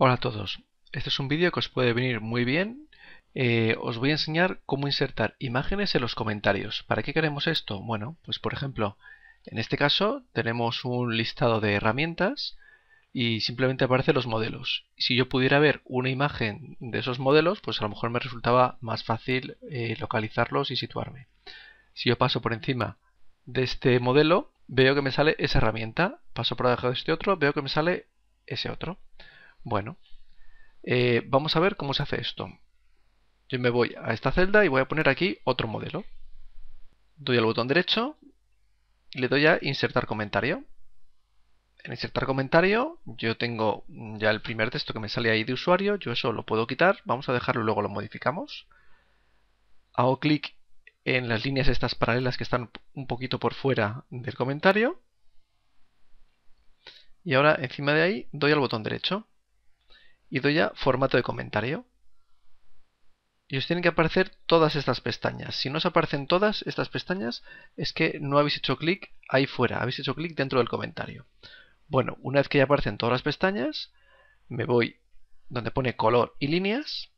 Hola a todos, este es un vídeo que os puede venir muy bien. Eh, os voy a enseñar cómo insertar imágenes en los comentarios. ¿Para qué queremos esto? Bueno, pues por ejemplo, en este caso tenemos un listado de herramientas y simplemente aparecen los modelos. Si yo pudiera ver una imagen de esos modelos, pues a lo mejor me resultaba más fácil eh, localizarlos y situarme. Si yo paso por encima de este modelo, veo que me sale esa herramienta. Paso por debajo de este otro, veo que me sale ese otro. Bueno, eh, vamos a ver cómo se hace esto. Yo me voy a esta celda y voy a poner aquí otro modelo. Doy al botón derecho, y le doy a insertar comentario. En insertar comentario yo tengo ya el primer texto que me sale ahí de usuario, yo eso lo puedo quitar, vamos a dejarlo luego lo modificamos. Hago clic en las líneas estas paralelas que están un poquito por fuera del comentario. Y ahora encima de ahí doy al botón derecho y doy a formato de comentario. Y os tienen que aparecer todas estas pestañas. Si no os aparecen todas estas pestañas, es que no habéis hecho clic ahí fuera, habéis hecho clic dentro del comentario. Bueno, una vez que ya aparecen todas las pestañas, me voy donde pone color y líneas,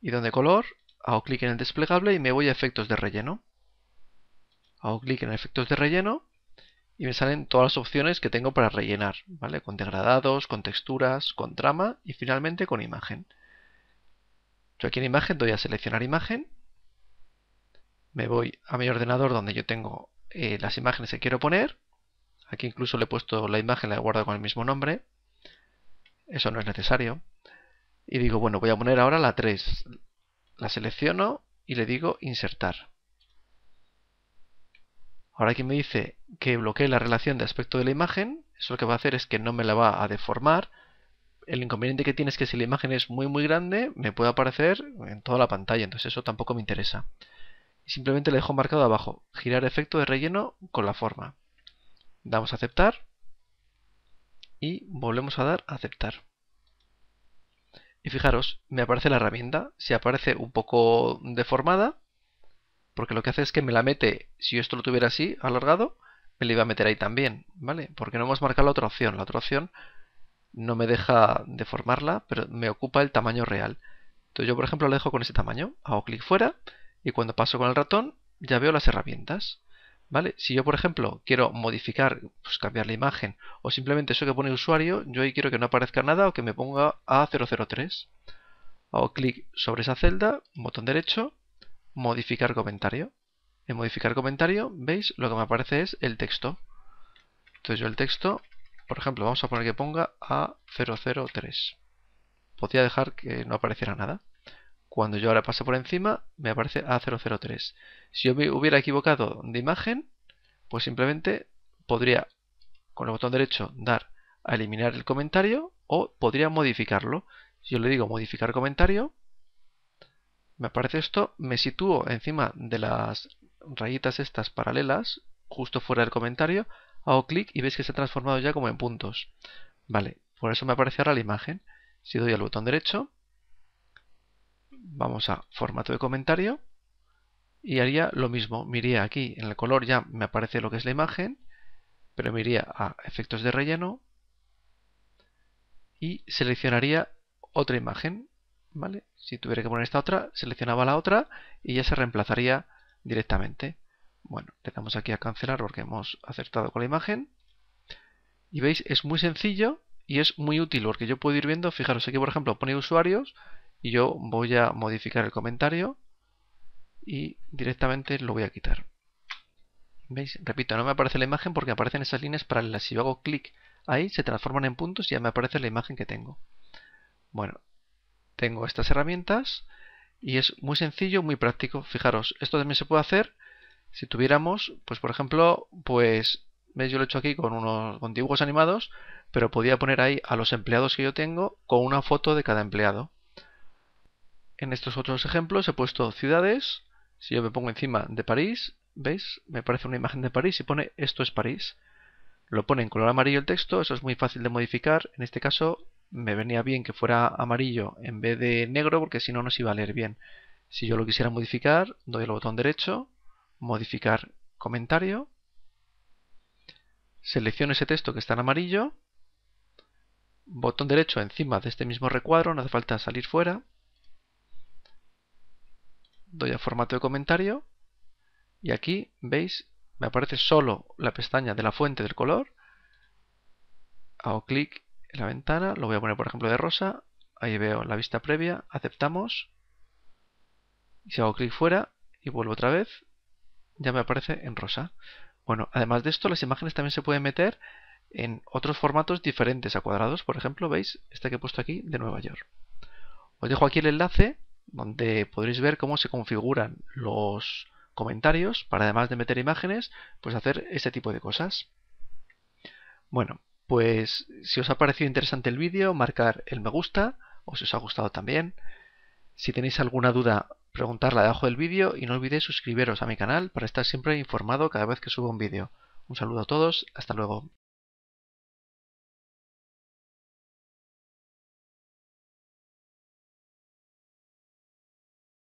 y donde color, hago clic en el desplegable y me voy a efectos de relleno. Hago clic en efectos de relleno y me salen todas las opciones que tengo para rellenar, ¿vale? Con degradados, con texturas, con trama y finalmente con imagen. Yo aquí en imagen doy a seleccionar imagen, me voy a mi ordenador donde yo tengo eh, las imágenes que quiero poner, aquí incluso le he puesto la imagen, la he guardado con el mismo nombre, eso no es necesario, y digo, bueno, voy a poner ahora la 3, la selecciono y le digo insertar. Ahora aquí me dice que bloquee la relación de aspecto de la imagen, eso lo que va a hacer es que no me la va a deformar. El inconveniente que tiene es que si la imagen es muy muy grande, me puede aparecer en toda la pantalla, entonces eso tampoco me interesa. Simplemente le dejo marcado abajo, girar efecto de relleno con la forma. Damos a aceptar y volvemos a dar a aceptar. Y fijaros, me aparece la herramienta, si aparece un poco deformada, porque lo que hace es que me la mete, si yo esto lo tuviera así, alargado, me la iba a meter ahí también, ¿vale? Porque no hemos marcado la otra opción, la otra opción no me deja deformarla, pero me ocupa el tamaño real. Entonces yo, por ejemplo, la dejo con ese tamaño, hago clic fuera, y cuando paso con el ratón, ya veo las herramientas, ¿vale? Si yo, por ejemplo, quiero modificar, pues cambiar la imagen, o simplemente eso que pone usuario, yo ahí quiero que no aparezca nada o que me ponga a 003. Hago clic sobre esa celda, botón derecho, modificar comentario. En modificar comentario, veis, lo que me aparece es el texto. Entonces yo el texto, por ejemplo, vamos a poner que ponga a 003. Podría dejar que no apareciera nada. Cuando yo ahora paso por encima, me aparece A003. Si yo me hubiera equivocado de imagen, pues simplemente podría, con el botón derecho, dar a eliminar el comentario o podría modificarlo. Si yo le digo modificar comentario, me aparece esto, me sitúo encima de las rayitas estas paralelas, justo fuera del comentario, hago clic y veis que se ha transformado ya como en puntos. Vale, por eso me aparece ahora la imagen. Si doy al botón derecho, vamos a formato de comentario y haría lo mismo. Miría aquí, en el color ya me aparece lo que es la imagen, pero miraría iría a efectos de relleno y seleccionaría otra imagen si tuviera que poner esta otra, seleccionaba la otra y ya se reemplazaría directamente. Bueno, le damos aquí a cancelar porque hemos acertado con la imagen. Y veis, es muy sencillo y es muy útil porque yo puedo ir viendo, fijaros aquí por ejemplo pone usuarios y yo voy a modificar el comentario y directamente lo voy a quitar. ¿Veis? Repito, no me aparece la imagen porque aparecen esas líneas paralelas. Si yo hago clic ahí, se transforman en puntos y ya me aparece la imagen que tengo. Bueno, tengo estas herramientas y es muy sencillo, muy práctico. Fijaros, esto también se puede hacer si tuviéramos, pues por ejemplo, pues ¿Ves? Yo lo he hecho aquí con unos con dibujos animados, pero podía poner ahí a los empleados que yo tengo con una foto de cada empleado. En estos otros ejemplos he puesto ciudades. Si yo me pongo encima de París, ¿veis? Me parece una imagen de París y pone esto es París. Lo pone en color amarillo el texto, eso es muy fácil de modificar. En este caso me venía bien que fuera amarillo en vez de negro porque si no nos iba a leer bien. Si yo lo quisiera modificar, doy al botón derecho, modificar comentario, selecciono ese texto que está en amarillo, botón derecho encima de este mismo recuadro, no hace falta salir fuera, doy a formato de comentario y aquí veis me aparece solo la pestaña de la fuente del color, hago clic la ventana, lo voy a poner por ejemplo de rosa, ahí veo la vista previa, aceptamos, y si hago clic fuera y vuelvo otra vez, ya me aparece en rosa. Bueno, además de esto, las imágenes también se pueden meter en otros formatos diferentes a cuadrados, por ejemplo, veis este que he puesto aquí de Nueva York. Os dejo aquí el enlace donde podréis ver cómo se configuran los comentarios para además de meter imágenes, pues hacer este tipo de cosas. Bueno, pues si os ha parecido interesante el vídeo, marcar el me gusta o si os ha gustado también. Si tenéis alguna duda, preguntarla debajo del vídeo y no olvidéis suscribiros a mi canal para estar siempre informado cada vez que subo un vídeo. Un saludo a todos, hasta luego.